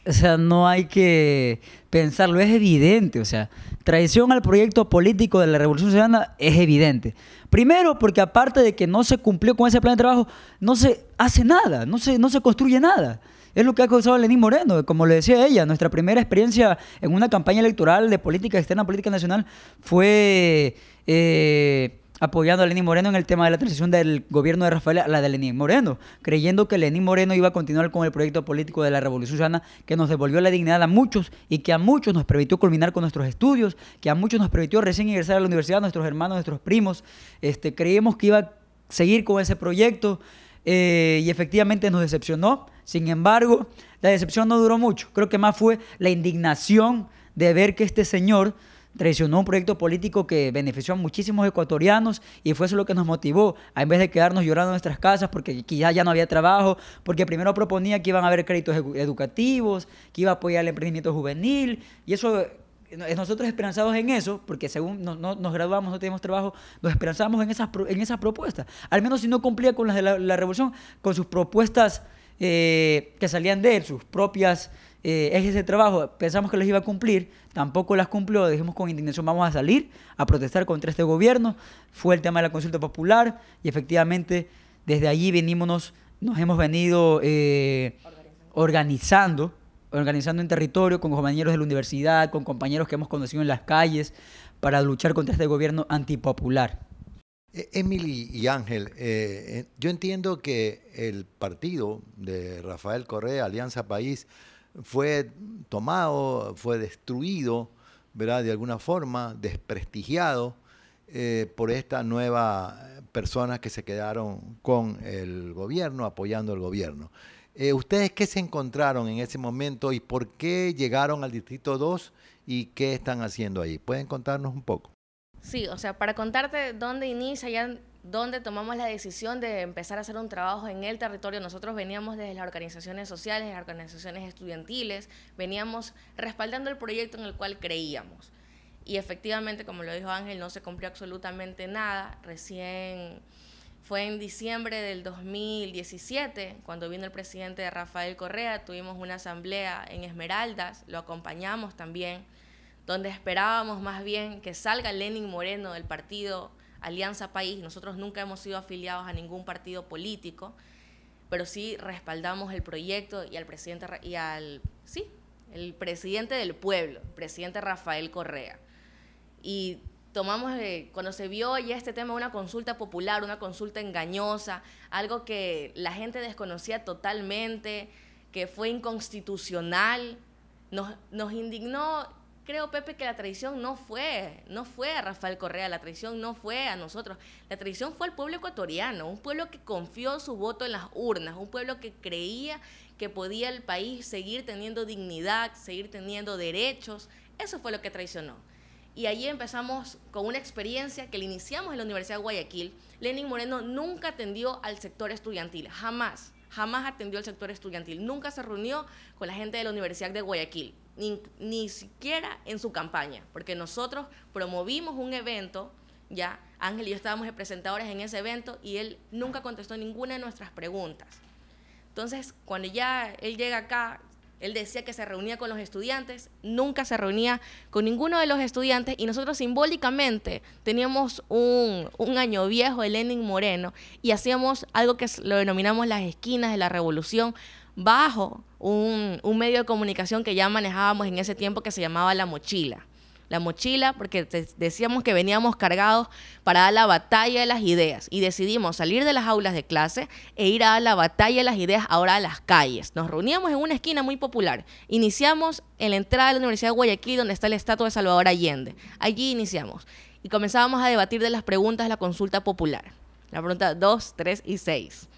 o sea, no hay que pensarlo, es evidente, o sea, traición al proyecto político de la Revolución Ciudadana es evidente. Primero, porque aparte de que no se cumplió con ese plan de trabajo, no se hace nada, no se, no se construye nada. Es lo que ha causado Lenín Moreno, como le decía ella, nuestra primera experiencia en una campaña electoral de política externa, política nacional, fue... Eh, apoyando a Lenín Moreno en el tema de la transición del gobierno de Rafael a la de Lenín Moreno, creyendo que Lenín Moreno iba a continuar con el proyecto político de la Revolución Sana que nos devolvió la dignidad a muchos y que a muchos nos permitió culminar con nuestros estudios, que a muchos nos permitió recién ingresar a la universidad, nuestros hermanos, nuestros primos. Este, creímos que iba a seguir con ese proyecto eh, y efectivamente nos decepcionó. Sin embargo, la decepción no duró mucho. Creo que más fue la indignación de ver que este señor traicionó un proyecto político que benefició a muchísimos ecuatorianos y fue eso lo que nos motivó, a en vez de quedarnos llorando en nuestras casas porque quizás ya no había trabajo, porque primero proponía que iban a haber créditos educativos, que iba a apoyar el emprendimiento juvenil, y eso es eh, nosotros esperanzados en eso, porque según no, nos graduamos, no tenemos trabajo, nos esperanzamos en esas, en esas propuestas. Al menos si no cumplía con las de la, revolución, con sus propuestas eh, que salían de él, sus propias eh, ejes de trabajo, pensamos que los iba a cumplir, tampoco las cumplió, dijimos con indignación, vamos a salir a protestar contra este gobierno, fue el tema de la consulta popular y efectivamente desde allí venimos, nos hemos venido eh, organizando, organizando en territorio con compañeros de la universidad, con compañeros que hemos conocido en las calles para luchar contra este gobierno antipopular. E, Emily y Ángel, eh, eh, yo entiendo que el partido de Rafael Correa, Alianza País, fue tomado, fue destruido, ¿verdad? De alguna forma, desprestigiado eh, por esta nueva personas que se quedaron con el gobierno, apoyando el gobierno. Eh, ¿Ustedes qué se encontraron en ese momento y por qué llegaron al Distrito 2 y qué están haciendo ahí? ¿Pueden contarnos un poco? Sí, o sea, para contarte dónde inicia ya donde tomamos la decisión de empezar a hacer un trabajo en el territorio. Nosotros veníamos desde las organizaciones sociales, las organizaciones estudiantiles, veníamos respaldando el proyecto en el cual creíamos. Y efectivamente, como lo dijo Ángel, no se cumplió absolutamente nada. Recién fue en diciembre del 2017, cuando vino el presidente Rafael Correa, tuvimos una asamblea en Esmeraldas, lo acompañamos también, donde esperábamos más bien que salga Lenin Moreno del partido Alianza País. Nosotros nunca hemos sido afiliados a ningún partido político, pero sí respaldamos el proyecto y al presidente y al sí, el presidente del pueblo, presidente Rafael Correa. Y tomamos eh, cuando se vio ya este tema una consulta popular, una consulta engañosa, algo que la gente desconocía totalmente, que fue inconstitucional, nos, nos indignó creo, Pepe, que la traición no fue, no fue a Rafael Correa, la traición no fue a nosotros, la traición fue al pueblo ecuatoriano, un pueblo que confió su voto en las urnas, un pueblo que creía que podía el país seguir teniendo dignidad, seguir teniendo derechos, eso fue lo que traicionó. Y allí empezamos con una experiencia que le iniciamos en la Universidad de Guayaquil. Lenin Moreno nunca atendió al sector estudiantil, jamás, jamás atendió al sector estudiantil, nunca se reunió con la gente de la Universidad de Guayaquil ni, siquiera en su campaña, porque nosotros promovimos un evento ¿ya? Ángel y yo estábamos representadores en ese evento y él nunca contestó ninguna de nuestras preguntas. Entonces, cuando ya él llega acá, él decía que se reunía con los estudiantes, nunca se reunía con ninguno de los estudiantes y nosotros simbólicamente teníamos un, un año viejo, el Lenin Moreno, y hacíamos algo que lo denominamos las esquinas de la revolución bajo un, medio de comunicación que ya manejábamos en ese tiempo que se llamaba La Mochila la mochila, porque decíamos que veníamos cargados para dar la batalla de las ideas y decidimos salir de las aulas de clase e ir a la batalla de las ideas ahora a las calles. Nos reuníamos en una esquina muy popular. Iniciamos en la entrada de la Universidad de Guayaquil, donde está el estatua de Salvador Allende. Allí iniciamos y comenzábamos a debatir de las preguntas la consulta popular. La pregunta 2, 3 y 6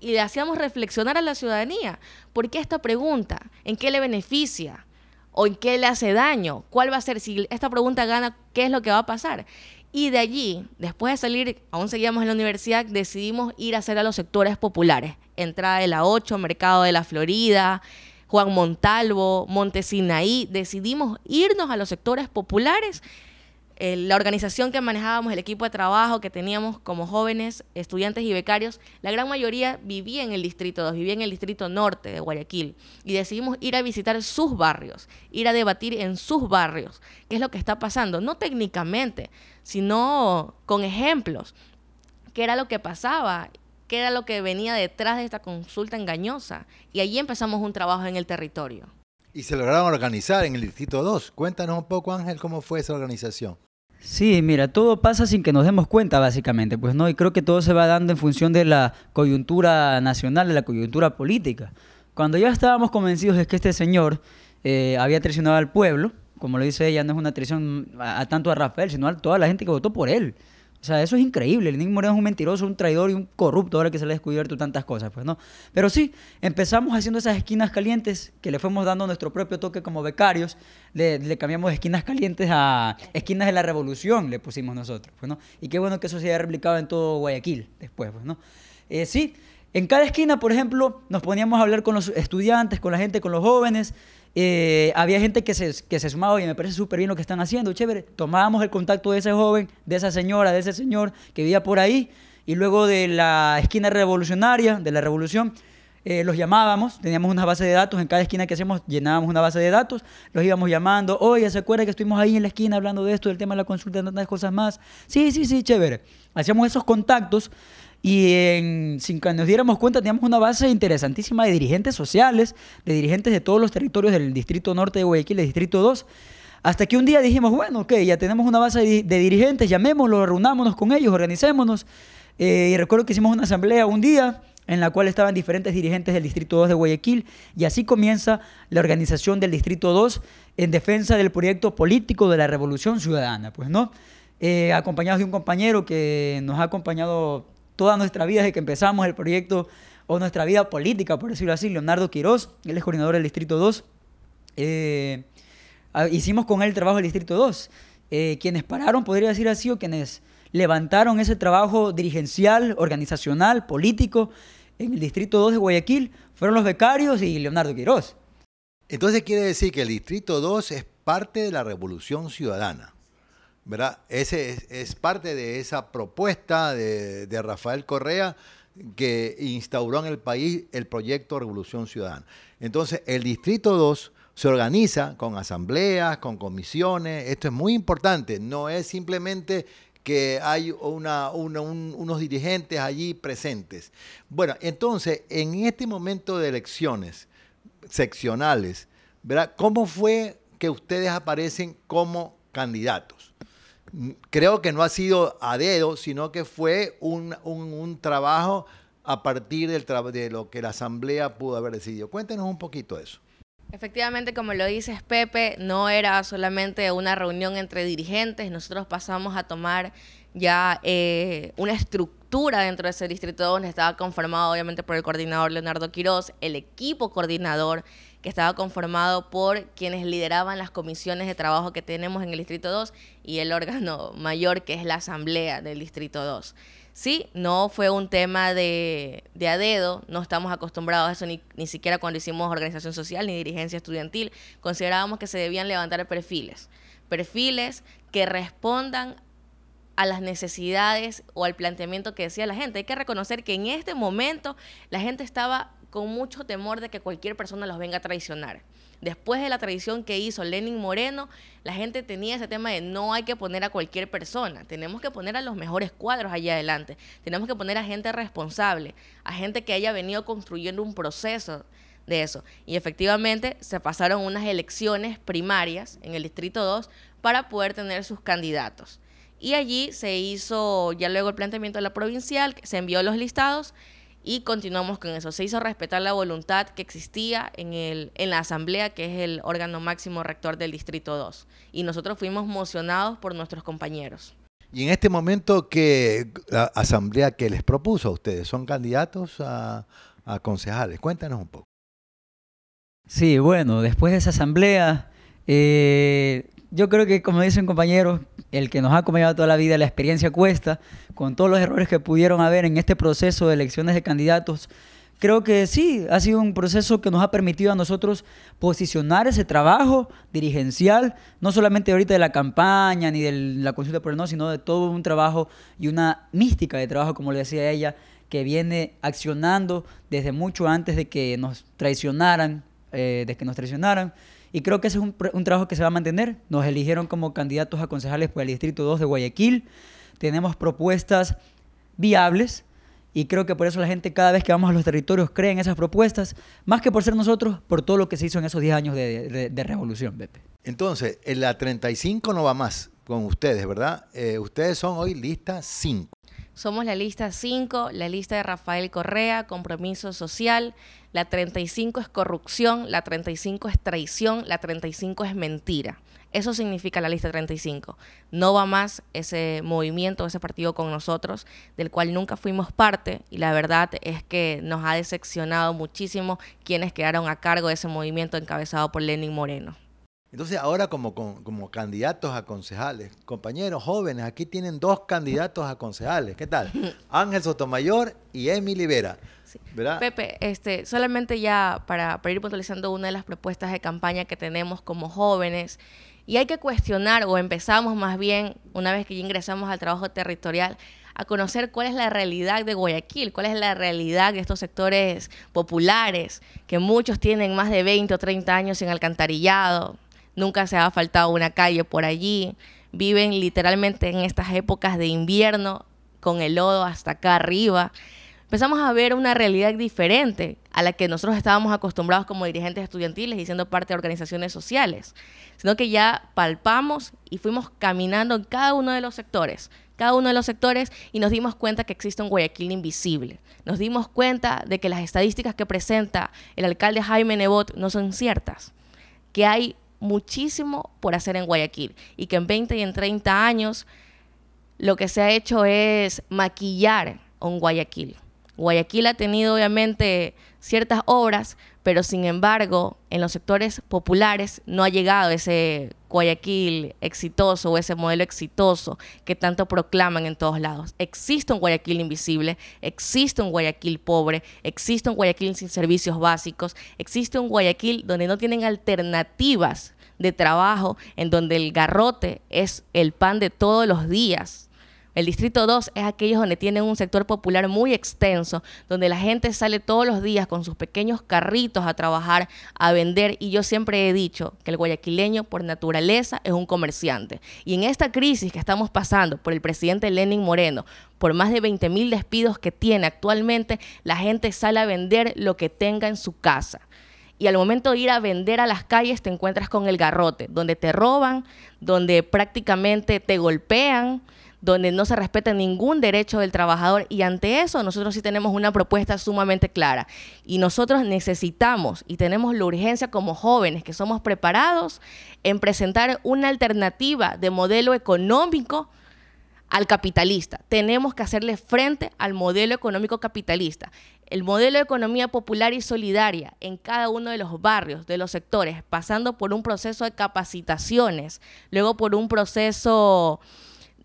y le hacíamos reflexionar a la ciudadanía. ¿Por qué esta pregunta? ¿En qué le beneficia? ¿O en qué le hace daño? ¿Cuál va a ser? Si esta pregunta gana, ¿qué es lo que va a pasar? Y de allí, después de salir, aún seguíamos en la universidad, decidimos ir a hacer a los sectores populares. Entrada de la 8, Mercado de la Florida, Juan Montalvo, Montesinaí. Decidimos irnos a los sectores populares la organización que manejábamos, el equipo de trabajo que teníamos como jóvenes, estudiantes y becarios, la gran mayoría vivía en el Distrito 2, vivía en el Distrito Norte de Guayaquil. Y decidimos ir a visitar sus barrios, ir a debatir en sus barrios qué es lo que está pasando, no técnicamente, sino con ejemplos, qué era lo que pasaba qué era lo que venía detrás de esta consulta engañosa. Y allí empezamos un trabajo en el territorio. Y se lograron organizar en el Distrito 2. Cuéntanos un poco, Ángel, cómo fue esa organización. Sí, mira, todo pasa sin que nos demos cuenta, básicamente, pues no, y creo que todo se va dando en función de la coyuntura nacional, de la coyuntura política. Cuando ya estábamos convencidos de que este señor eh, había traicionado al pueblo, como lo dice ella, no es una traición a tanto a Rafael, sino a toda la gente que votó por él. O sea, eso es increíble. Lenín Moreno es un mentiroso, un traidor y un corrupto ahora que se le ha descubierto tantas cosas, pues, ¿no? Pero sí, empezamos haciendo esas esquinas calientes que le fuimos dando nuestro propio toque como becarios. Le, le cambiamos esquinas calientes a esquinas de la revolución, le pusimos nosotros, pues, Y qué bueno que eso se haya replicado en todo Guayaquil después, pues, ¿no? Eh, sí, en cada esquina, por ejemplo, nos poníamos a hablar con los estudiantes, con la gente, con los jóvenes. Eh, había gente que se, que se sumaba y me parece súper bien lo que están haciendo, chévere. Tomábamos el contacto de ese joven, de esa señora, de ese señor que vivía por ahí. Y luego de la esquina revolucionaria, de la revolución, eh, los llamábamos, teníamos una base de datos, en cada esquina que hacíamos llenábamos una base de datos, los íbamos llamando, oye, ¿se acuerda que estuvimos ahí en la esquina hablando de esto, del tema de la consulta, de tantas cosas más? Sí, sí, sí, chévere. Hacíamos esos contactos y en, sin que nos diéramos cuenta, teníamos una base interesantísima de dirigentes sociales, de dirigentes de todos los territorios del Distrito Norte de Guayaquil, el Distrito 2. Hasta que un día dijimos, bueno, ok, ya tenemos una base de, dirigentes, llamémoslos, reunámonos con ellos, organizémonos, eh, y recuerdo que hicimos una asamblea un día en la cual estaban diferentes dirigentes del Distrito 2 de Guayaquil, y así comienza la organización del Distrito 2 en defensa del proyecto político de la Revolución Ciudadana, pues, ¿no? Eh, acompañados de un compañero que nos ha acompañado toda nuestra vida desde que empezamos el proyecto o nuestra vida política, por decirlo así, Leonardo Quirós, él es coordinador del Distrito 2. Eh, hicimos con él el trabajo del Distrito 2. Eh, quienes pararon, podría decir así, o quienes levantaron ese trabajo dirigencial, organizacional, político en el Distrito 2 de Guayaquil, fueron los becarios y Leonardo Quirós. Entonces quiere decir que el Distrito 2 es parte de la revolución ciudadana. ¿verdad? Ese es, parte de esa propuesta de, Rafael Correa que instauró en el país el proyecto Revolución Ciudadana. Entonces, el Distrito 2 se organiza con asambleas, con comisiones, esto es muy importante, no es simplemente que hay unos dirigentes allí presentes. Bueno, entonces, en este momento de elecciones seccionales, ¿verdad? ¿Cómo fue que ustedes aparecen como candidatos? creo que no ha sido a dedo, sino que fue un, trabajo a partir de lo que la Asamblea pudo haber decidido. Cuéntenos un poquito eso. Efectivamente, como lo dices Pepe, no era solamente una reunión entre dirigentes, nosotros pasamos a tomar ya eh, una estructura dentro de ese distrito donde estaba conformado obviamente por el coordinador Leonardo Quiroz, el equipo coordinador que estaba conformado por quienes lideraban las comisiones de trabajo que tenemos en el Distrito 2 y el órgano mayor que es la Asamblea del Distrito 2. Sí, no fue un tema de, de a dedo, no estamos acostumbrados a eso ni, ni siquiera cuando hicimos organización social ni dirigencia estudiantil, considerábamos que se debían levantar perfiles, perfiles que respondan a las necesidades o al planteamiento que decía la gente. Hay que reconocer que en este momento la gente estaba con mucho temor de que cualquier persona los venga a traicionar. Después de la traición que hizo Lenin Moreno, la gente tenía ese tema de no hay que poner a cualquier persona, tenemos que poner a los mejores cuadros allá adelante, tenemos que poner a gente responsable, a gente que haya venido construyendo un proceso de eso. Y efectivamente se pasaron unas elecciones primarias en el Distrito 2 para poder tener sus candidatos. Y allí se hizo ya luego el planteamiento de la provincial, se envió los listados y continuamos con eso. Se hizo respetar la voluntad que existía en, el, en la Asamblea, que es el órgano máximo rector del Distrito 2. Y nosotros fuimos mocionados por nuestros compañeros. Y en este momento, ¿qué la Asamblea que les propuso a ustedes? ¿Son candidatos a, concejales? Cuéntanos un poco. Sí, bueno, después de esa asamblea, eh, yo creo que, como dicen compañeros, el que nos ha acompañado toda la vida, la experiencia cuesta, con todos los errores que pudieron haber en este proceso de elecciones de candidatos, creo que sí, ha sido un proceso que nos ha permitido a nosotros posicionar ese trabajo dirigencial, no solamente ahorita de la campaña ni de la consulta por el no, sino de todo un trabajo y una mística de trabajo, como le decía ella, que viene accionando desde mucho antes de que nos traicionaran, eh, de que nos traicionaran. Y creo que ese es un, un trabajo que se va a mantener. Nos eligieron como candidatos a concejales por el Distrito 2 de Guayaquil. Tenemos propuestas viables. Y creo que por eso la gente cada vez que vamos a los territorios cree en esas propuestas, más que por ser nosotros, por todo lo que se hizo en esos 10 años de, de, revolución, Pepe. Entonces, en la 35 no va más con ustedes, ¿verdad? Eh, ustedes son hoy lista 5. Somos la lista 5, la lista de Rafael Correa, Compromiso Social, la 35 es corrupción, la 35 es traición, la 35 es mentira. Eso significa la lista 35. No va más ese movimiento, ese partido con nosotros, del cual nunca fuimos parte y la verdad es que nos ha decepcionado muchísimo quienes quedaron a cargo de ese movimiento encabezado por Lenin Moreno. Entonces ahora como, como, candidatos a concejales, compañeros jóvenes, aquí tienen dos candidatos a concejales. ¿Qué tal? *laughs* Ángel Sotomayor y Emily Vera. Pepe, este, solamente ya para, ir puntualizando una de las propuestas de campaña que tenemos como jóvenes, y hay que cuestionar, o empezamos más bien, una vez que ya ingresamos al trabajo territorial, a conocer cuál es la realidad de Guayaquil, cuál es la realidad de estos sectores populares, que muchos tienen más de 20 o 30 años en alcantarillado, nunca se ha faltado una calle por allí, viven literalmente en estas épocas de invierno con el lodo hasta acá arriba empezamos a ver una realidad diferente a la que nosotros estábamos acostumbrados como dirigentes estudiantiles y siendo parte de organizaciones sociales, sino que ya palpamos y fuimos caminando en cada uno de los sectores, cada uno de los sectores y nos dimos cuenta que existe un Guayaquil invisible. Nos dimos cuenta de que las estadísticas que presenta el alcalde Jaime Nebot no son ciertas, que hay muchísimo por hacer en Guayaquil y que en 20 y en 30 años lo que se ha hecho es maquillar un Guayaquil. Guayaquil ha tenido obviamente ciertas obras, pero sin embargo en los sectores populares no ha llegado ese Guayaquil exitoso o ese modelo exitoso que tanto proclaman en todos lados. Existe un Guayaquil invisible, existe un Guayaquil pobre, existe un Guayaquil sin servicios básicos, existe un Guayaquil donde no tienen alternativas de trabajo, en donde el garrote es el pan de todos los días el distrito 2 es aquellos donde tienen un sector popular muy extenso, donde la gente sale todos los días con sus pequeños carritos a trabajar, a vender. Y yo siempre he dicho que el guayaquileño por naturaleza es un comerciante. Y en esta crisis que estamos pasando por el presidente Lenin Moreno, por más de 20 mil despidos que tiene actualmente, la gente sale a vender lo que tenga en su casa y al momento de ir a vender a las calles te encuentras con el garrote, donde te roban, donde prácticamente te golpean, donde no se respeta ningún derecho del trabajador y ante eso nosotros sí tenemos una propuesta sumamente clara y nosotros necesitamos y tenemos la urgencia como jóvenes que somos preparados en presentar una alternativa de modelo económico al capitalista. Tenemos que hacerle frente al modelo económico capitalista. El modelo de economía popular y solidaria en cada uno de los barrios, de los sectores, pasando por un proceso de capacitaciones, luego por un proceso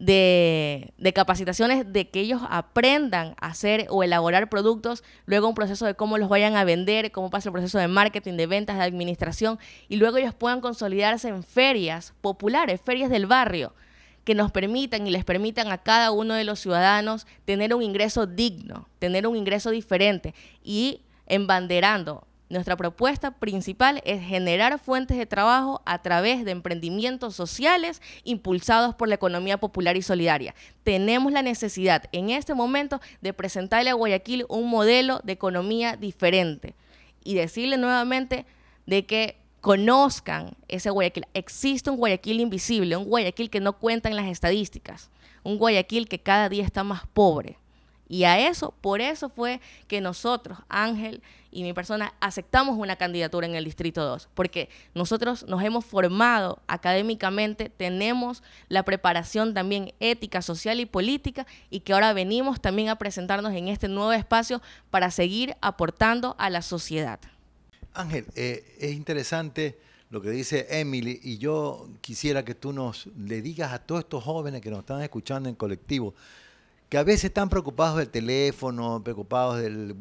de, capacitaciones de que ellos aprendan a hacer o elaborar productos, luego un proceso de cómo los vayan a vender, cómo pasa el proceso de marketing, de ventas, de administración, y luego ellos puedan consolidarse en ferias populares, ferias del barrio, que nos permitan y les permitan a cada uno de los ciudadanos tener un ingreso digno, tener un ingreso diferente y embanderando nuestra propuesta principal es generar fuentes de trabajo a través de emprendimientos sociales impulsados por la economía popular y solidaria. Tenemos la necesidad en este momento de presentarle a Guayaquil un modelo de economía diferente y decirle nuevamente de que conozcan ese Guayaquil. Existe un Guayaquil invisible, un Guayaquil que no cuenta en las estadísticas, un Guayaquil que cada día está más pobre. Y a eso, por eso fue que nosotros, Ángel, y mi persona aceptamos una candidatura en el Distrito 2, porque nosotros nos hemos formado académicamente, tenemos la preparación también ética, social y política, y que ahora venimos también a presentarnos en este nuevo espacio para seguir aportando a la sociedad. Ángel, eh, es interesante lo que dice Emily y yo quisiera que tú nos le digas a todos estos jóvenes que nos están escuchando en colectivo que a veces están preocupados del teléfono, preocupados del,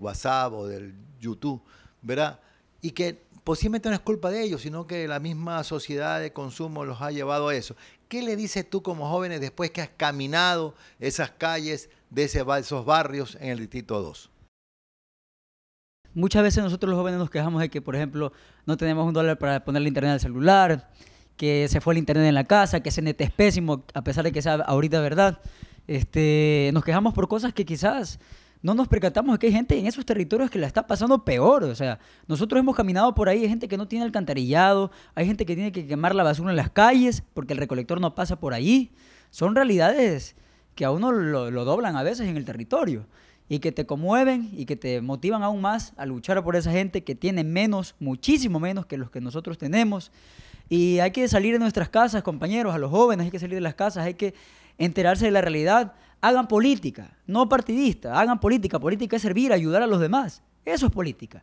WhatsApp o del YouTube, ¿verdad? Y que posiblemente no es culpa de ellos, sino que la misma sociedad de consumo los ha llevado a eso. ¿Qué le dices tú como jóvenes después que has caminado esas calles de esos barrios en el Distrito 2? Muchas veces nosotros los jóvenes nos quejamos de que, por ejemplo, no tenemos un dólar para ponerle internet al celular, que se fue el internet en la casa, que se nete es pésimo, a pesar de que sea ahorita verdad. Este, nos quejamos por cosas que quizás no nos percatamos que hay gente en esos territorios que la está pasando peor. O sea, nosotros hemos caminado por ahí, hay gente que no tiene alcantarillado, hay gente que tiene que quemar la basura en las calles porque el recolector no pasa por ahí. Son realidades que a uno lo doblan a veces en el territorio y que te conmueven y que te motivan aún más a luchar por esa gente que tiene menos, muchísimo menos que los que nosotros tenemos. Y hay que salir de nuestras casas, compañeros, a los jóvenes, hay que salir de las casas, hay que enterarse de la realidad, hagan política, no partidista, hagan política. Política es servir, ayudar a los demás. Eso es política.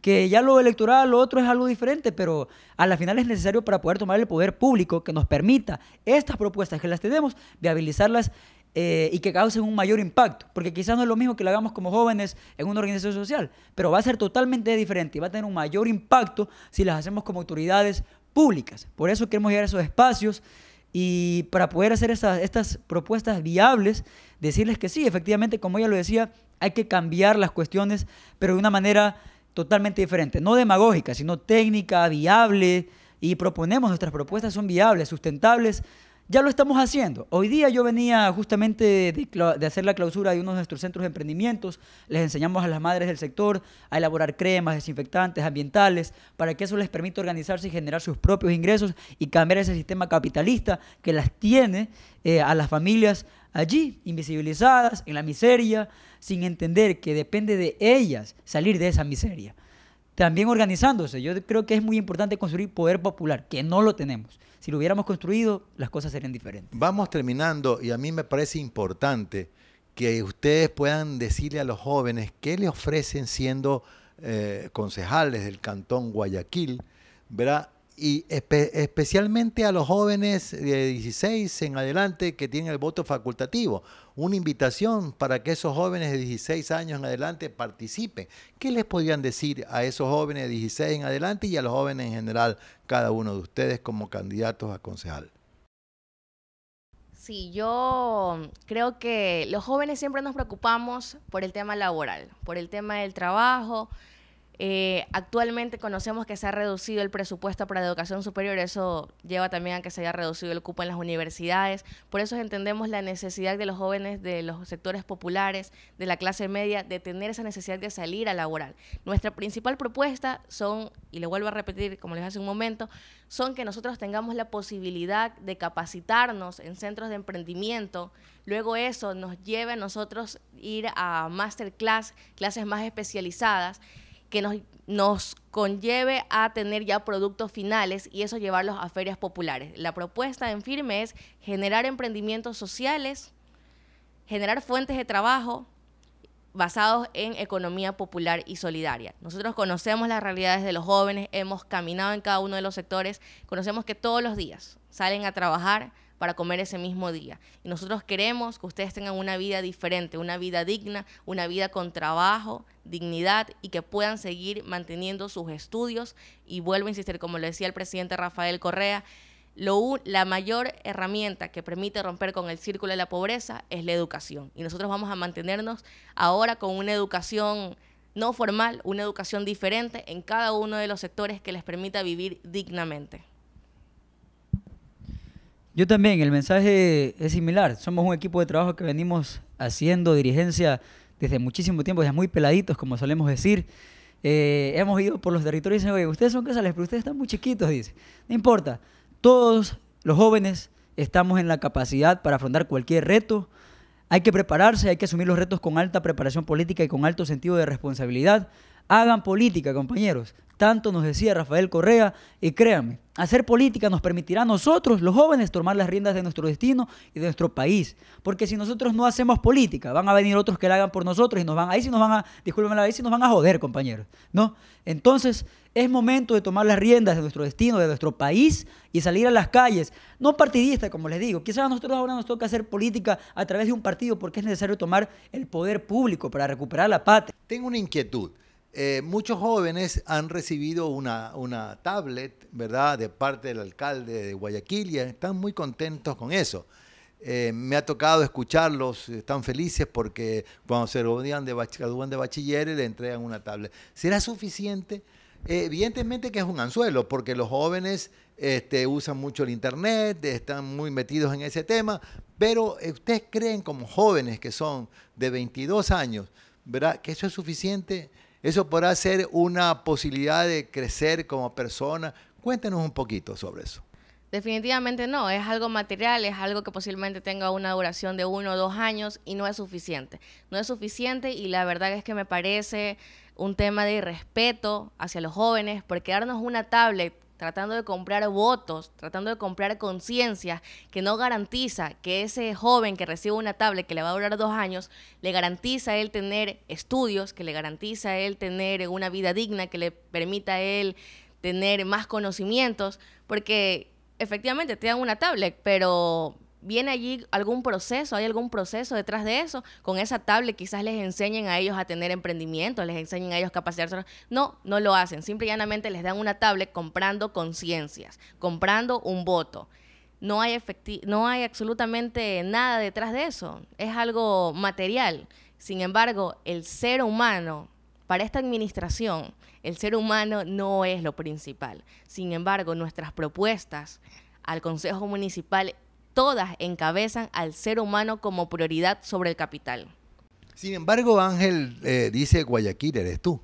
Que ya lo electoral, lo otro es algo diferente, pero a la final es necesario para poder tomar el poder público que nos permita estas propuestas que las tenemos, viabilizarlas eh, y que causen un mayor impacto. Porque quizás no es lo mismo que lo hagamos como jóvenes en una organización social, pero va a ser totalmente diferente y va a tener un mayor impacto si las hacemos como autoridades públicas. Por eso queremos llegar a esos espacios y para poder hacer esas, estas propuestas viables, decirles que sí, efectivamente, como ella lo decía, hay que cambiar las cuestiones, pero de una manera totalmente diferente, no demagógica, sino técnica, viable, y proponemos nuestras propuestas son viables, sustentables, ya lo estamos haciendo. Hoy día yo venía justamente de, hacer la clausura de uno de nuestros centros de emprendimientos. Les enseñamos a las madres del sector a elaborar cremas, desinfectantes, ambientales, para que eso les permita organizarse y generar sus propios ingresos y cambiar ese sistema capitalista que las tiene eh, a las familias allí, invisibilizadas, en la miseria, sin entender que depende de ellas salir de esa miseria también organizándose. Yo creo que es muy importante construir poder popular, que no lo tenemos. Si lo hubiéramos construido, las cosas serían diferentes. Vamos terminando y a mí me parece importante que ustedes puedan decirle a los jóvenes qué le ofrecen siendo eh, concejales del Cantón Guayaquil, ¿verdad? y especialmente a los jóvenes de 16 en adelante que tienen el voto facultativo, una invitación para que esos jóvenes de 16 años en adelante participen. ¿Qué les podrían decir a esos jóvenes de 16 en adelante y a los jóvenes en general, cada uno de ustedes como candidatos a concejal? Sí, yo creo que los jóvenes siempre nos preocupamos por el tema laboral, por el tema del trabajo, eh, actualmente conocemos que se ha reducido el presupuesto para la educación superior, eso lleva también a que se haya reducido el cupo en las universidades, por eso entendemos la necesidad de los jóvenes de los sectores populares, de la clase media, de tener esa necesidad de salir a laborar. Nuestra principal propuesta son, y lo vuelvo a repetir como les hace un momento, son que nosotros tengamos la posibilidad de capacitarnos en centros de emprendimiento, luego eso nos lleve a nosotros ir a masterclass, clases más especializadas, que nos, conlleve a tener ya productos finales y eso llevarlos a ferias populares. La propuesta en firme es generar emprendimientos sociales, generar fuentes de trabajo basados en economía popular y solidaria. Nosotros conocemos las realidades de los jóvenes, hemos caminado en cada uno de los sectores, conocemos que todos los días salen a trabajar para comer ese mismo día. Y nosotros queremos que ustedes tengan una vida diferente, una vida digna, una vida con trabajo, dignidad y que puedan seguir manteniendo sus estudios. Y vuelvo a insistir, como lo decía el presidente Rafael Correa, lo, la mayor herramienta que permite romper con el círculo de la pobreza es la educación. Y nosotros vamos a mantenernos ahora con una educación no formal, una educación diferente en cada uno de los sectores que les permita vivir dignamente. Yo también, el mensaje es similar. Somos un equipo de trabajo que venimos haciendo dirigencia desde muchísimo tiempo, ya muy peladitos, como solemos decir. Eh, hemos ido por los territorios y dicen, oye, ustedes son casales, pero ustedes están muy chiquitos, dice. No importa, todos los jóvenes estamos en la capacidad para afrontar cualquier reto. Hay que prepararse, hay que asumir los retos con alta preparación política y con alto sentido de responsabilidad. Hagan política, compañeros. Tanto nos decía Rafael Correa, y créanme, hacer política nos permitirá a nosotros, los jóvenes, tomar las riendas de nuestro destino y de nuestro país. Porque si nosotros no hacemos política, van a venir otros que la hagan por nosotros y nos van, ahí nos van a, ahí sí nos van a joder, compañeros, ¿no? Entonces, es momento de tomar las riendas de nuestro destino, de nuestro país y salir a las calles. No partidistas como les digo. Quizás a nosotros ahora nos toca hacer política a través de un partido porque es necesario tomar el poder público para recuperar la patria. Tengo una inquietud. Eh, muchos jóvenes han recibido una, tablet, ¿verdad?, de parte del alcalde de Guayaquil y están muy contentos con eso. Eh, me ha tocado escucharlos, están felices porque cuando se gradúan de, bachiller, de bachilleres le entregan una tablet. ¿Será suficiente? evidentemente que es un anzuelo, porque los jóvenes este, usan mucho el Internet, están muy metidos en ese tema, pero eh, ¿ustedes creen como jóvenes que son de 22 años, ¿verdad? que eso es suficiente? ¿Eso podrá ser una posibilidad de crecer como persona? Cuéntenos un poquito sobre eso. Definitivamente no, es algo material, es algo que posiblemente tenga una duración de uno o dos años y no es suficiente. No es suficiente y la verdad es que me parece un tema de respeto hacia los jóvenes, porque darnos una tablet tratando de comprar votos, tratando de comprar conciencia, que no garantiza que ese joven que recibe una tablet que le va a durar dos años, le garantiza a él tener estudios, que le garantiza a él tener una vida digna, que le permita a él tener más conocimientos, porque efectivamente te dan una tablet, pero ¿Viene allí algún proceso? ¿Hay algún proceso detrás de eso? Con esa tablet quizás les enseñen a ellos a tener emprendimiento, les enseñen a ellos a capacitarse. No, no lo hacen. Simple y llanamente les dan una tablet comprando conciencias, comprando un voto. No hay, no hay absolutamente nada detrás de eso. Es algo material. Sin embargo, el ser humano, para esta administración, el ser humano no es lo principal. Sin embargo, nuestras propuestas al Consejo Municipal todas encabezan al ser humano como prioridad sobre el capital. Sin embargo, Ángel eh, dice, Guayaquil eres tú.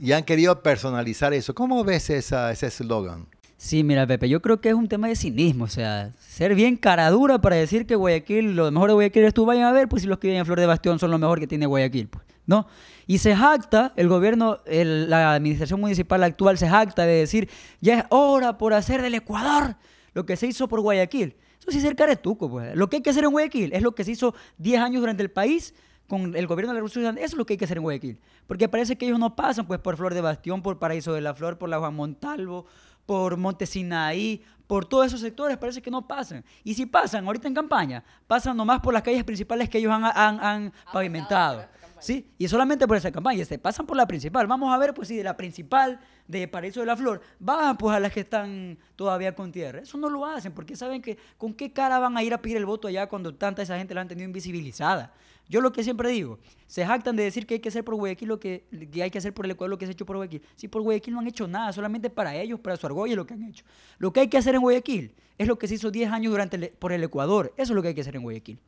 Y han querido personalizar eso. ¿Cómo ves ese eslogan? Sí, mira, Pepe, yo creo que es un tema de cinismo, o sea, ser bien caradura para decir que Guayaquil, lo mejor de Guayaquil es tú, vayan a ver, pues si los que viven a Flor de Bastión son lo mejor que tiene Guayaquil, pues, ¿no? Y se jacta, el gobierno, la administración municipal actual se jacta de decir, ya es hora por hacer del Ecuador lo que se hizo por Guayaquil. Eso pues sí es ser caretuco, pues. Lo que hay que hacer en Guayaquil es lo que se hizo 10 años durante el país con el gobierno de la Rusia Eso es lo que hay que hacer en Guayaquil. Porque parece que ellos no pasan, pues, por Flor de Bastión, por Paraíso de la Flor, por la Juan Montalvo, por Montesinaí, por todos esos sectores, parece que no pasan. Y si pasan, ahorita en campaña, pasan nomás por las calles principales que ellos han, han pavimentado. Sí, y solamente por esa campaña. Se pasan por la principal. Vamos a ver, pues, si de la principal de Paraíso de la Flor van pues a las que están todavía con tierra. Eso no lo hacen porque saben que con qué cara van a ir a pedir el voto allá cuando tanta esa gente la han tenido invisibilizada. Yo lo que siempre digo, se jactan de decir que hay que hacer por Guayaquil lo que, hay que hacer por el Ecuador lo que se ha hecho por Guayaquil. Si por Guayaquil no han hecho nada, solamente para ellos, para su argolla lo que han hecho. Lo que hay que hacer en Guayaquil es lo que se hizo 10 años durante por el Ecuador. Eso es lo que hay que hacer en Guayaquil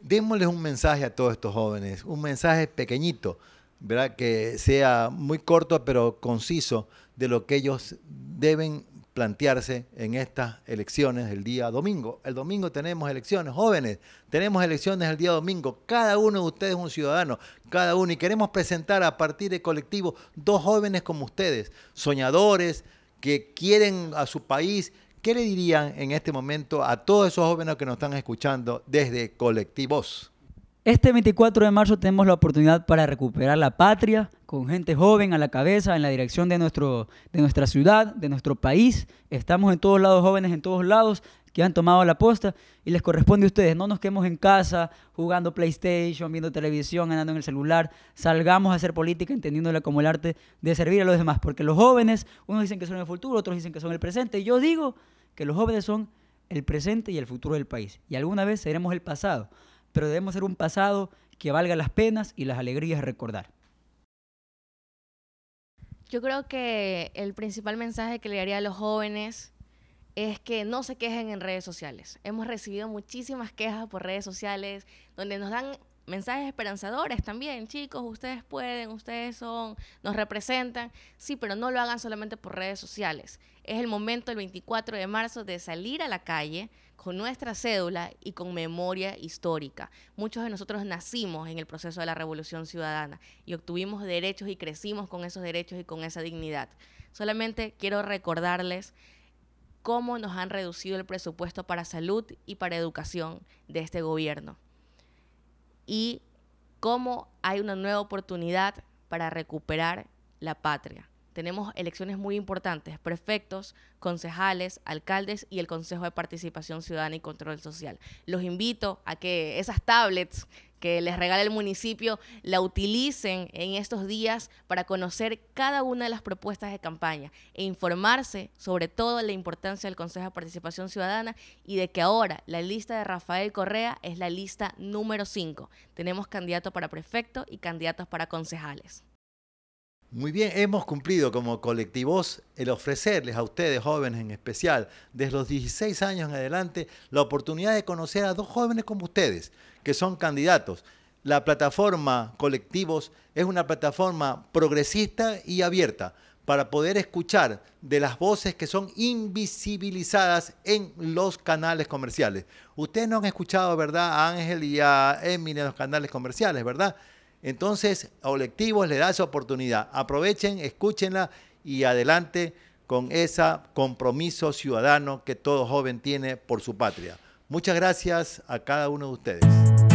démosles un mensaje a todos estos jóvenes, un mensaje pequeñito, ¿verdad? que sea muy corto pero conciso de lo que ellos deben plantearse en estas elecciones el día domingo. El domingo tenemos elecciones, jóvenes, tenemos elecciones el día domingo. Cada uno de ustedes es un ciudadano, cada uno. Y queremos presentar a partir de colectivo dos jóvenes como ustedes, soñadores, que quieren a su país, ¿qué le dirían en este momento a todos esos jóvenes que nos están escuchando desde Colectivos? Este 24 de marzo tenemos la oportunidad para recuperar la patria con gente joven a la cabeza, en la dirección de, nuestro, de nuestra ciudad, de nuestro país. Estamos en todos lados, jóvenes en todos lados que han tomado la posta y les corresponde a ustedes. No nos quedemos en casa jugando PlayStation, viendo televisión, andando en el celular. Salgamos a hacer política entendiéndola como el arte de servir a los demás. Porque los jóvenes, unos dicen que son el futuro, otros dicen que son el presente. yo digo que los jóvenes son el presente y el futuro del país. Y alguna vez seremos el pasado, pero debemos ser un pasado que valga las penas y las alegrías recordar. Yo creo que el principal mensaje que le daría a los jóvenes es que no se quejen en redes sociales. Hemos recibido muchísimas quejas por redes sociales donde nos dan mensajes esperanzadores también, chicos, ustedes pueden, ustedes son, nos representan, sí, pero no lo hagan solamente por redes sociales. Es el momento el 24 de marzo de salir a la calle con nuestra cédula y con memoria histórica. Muchos de nosotros nacimos en el proceso de la Revolución Ciudadana y obtuvimos derechos y crecimos con esos derechos y con esa dignidad. Solamente quiero recordarles cómo nos han reducido el presupuesto para salud y para educación de este gobierno y cómo hay una nueva oportunidad para recuperar la patria. Tenemos elecciones muy importantes, prefectos, concejales, alcaldes y el Consejo de Participación Ciudadana y Control Social. Los invito a que esas tablets que les regala el municipio, la utilicen en estos días para conocer cada una de las propuestas de campaña e informarse sobre todo la importancia del Consejo de Participación Ciudadana y de que ahora la lista de Rafael Correa es la lista número 5. Tenemos candidatos para prefecto y candidatos para concejales. Muy bien, hemos cumplido como colectivos el ofrecerles a ustedes, jóvenes en especial, desde los 16 años en adelante, la oportunidad de conocer a dos jóvenes como ustedes, que son candidatos. La plataforma Colectivos es una plataforma progresista y abierta para poder escuchar de las voces que son invisibilizadas en los canales comerciales. Ustedes no han escuchado, ¿verdad? A Ángel y a Emily en los canales comerciales, ¿verdad? Entonces, Colectivos le da esa oportunidad. Aprovechen, escúchenla y adelante con ese compromiso ciudadano que todo joven tiene por su patria. Muchas gracias a cada uno de ustedes.